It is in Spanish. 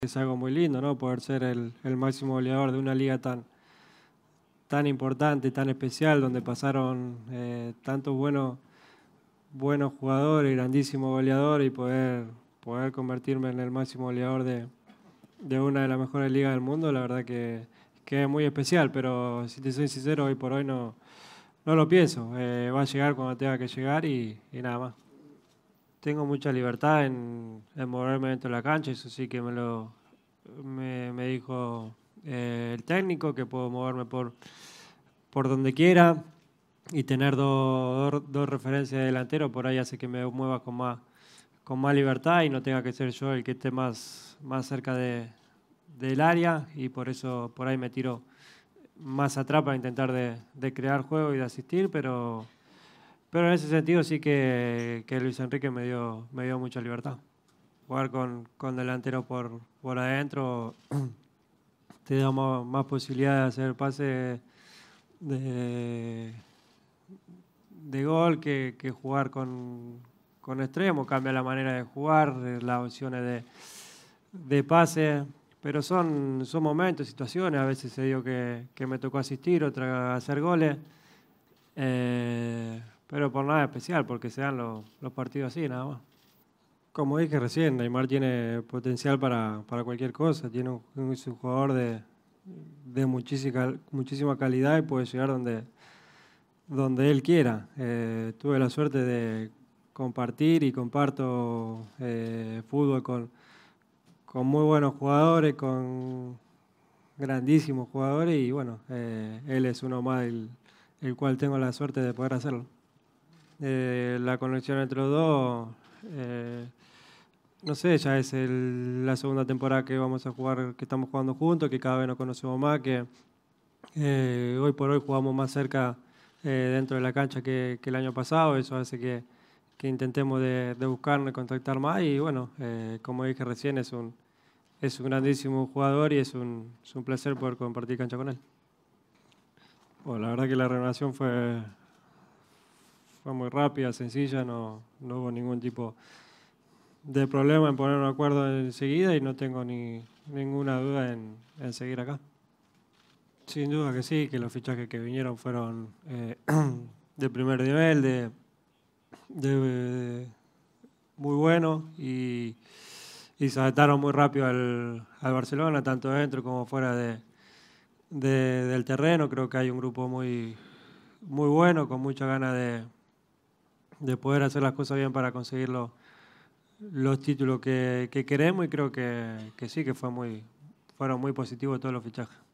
es algo muy lindo, ¿no? Poder ser el, máximo goleador de una liga tan, tan importante, tan especial, donde pasaron eh, tantos buenos, buenos jugadores, grandísimos goleador y poder, poder convertirme en el máximo goleador de, una de las mejores ligas del mundo, la verdad que, que, es muy especial, pero si te soy sincero, hoy por hoy no, no lo pienso. Eh, va a llegar cuando tenga que llegar y nada más tengo mucha libertad en, moverme dentro de la cancha, eso sí que me lo me, dijo eh, el técnico, que puedo moverme por, por donde quiera y tener dos referencias de delantero por ahí hace que me mueva con más, con más libertad y no tenga que ser yo el que esté más, más cerca de, del área y por eso por ahí me tiro más atrás para intentar de, de crear juego y de asistir, pero pero en ese sentido sí que, Luis Enrique me dio, me dio mucha libertad. Jugar con, delantero por, por adentro te da más, posibilidades posibilidad de hacer pase de, gol que, jugar con, extremo. Cambia la manera de jugar, eh, las opciones de, de pase. Pero son, son momentos, situaciones. A veces se dio que, me tocó asistir, otra hacer goles. Eh, pero por nada especial, porque sean los, partidos así, nada más. Como dije recién, Neymar tiene potencial para, para cualquier cosa. Tiene un, jugador de, muchísima, muchísima calidad y puede llegar donde, donde él quiera. Eh, tuve la suerte de compartir y comparto eh, fútbol con, muy buenos jugadores, con grandísimos jugadores y bueno, eh, él es uno más el, el cual tengo la suerte de poder hacerlo. Eh, la conexión entre los dos, eh, no sé, ya es la segunda temporada que vamos a jugar, que estamos jugando juntos, que cada vez nos conocemos más, que eh, hoy por hoy jugamos más cerca dentro de la cancha que, el año pasado, eso hace que, intentemos de, de buscarnos, contactar más y bueno, como dije recién, es un, es un grandísimo jugador y es un, placer poder compartir cancha con él. la verdad que la renovación fue, muy rápida, sencilla, no, hubo ningún tipo de problema en poner un acuerdo enseguida y no tengo ni, ninguna duda en, seguir acá. Sin duda que sí, que los fichajes que vinieron fueron eh, de primer nivel, de, muy bueno y, y, se adaptaron muy rápido al, Barcelona, tanto dentro como fuera del terreno. Creo que hay un grupo muy, muy bueno, con mucha ganas de, de poder hacer las cosas bien para conseguir los, títulos que, queremos y creo que, que sí, que fue muy, fueron muy positivos todos los fichajes.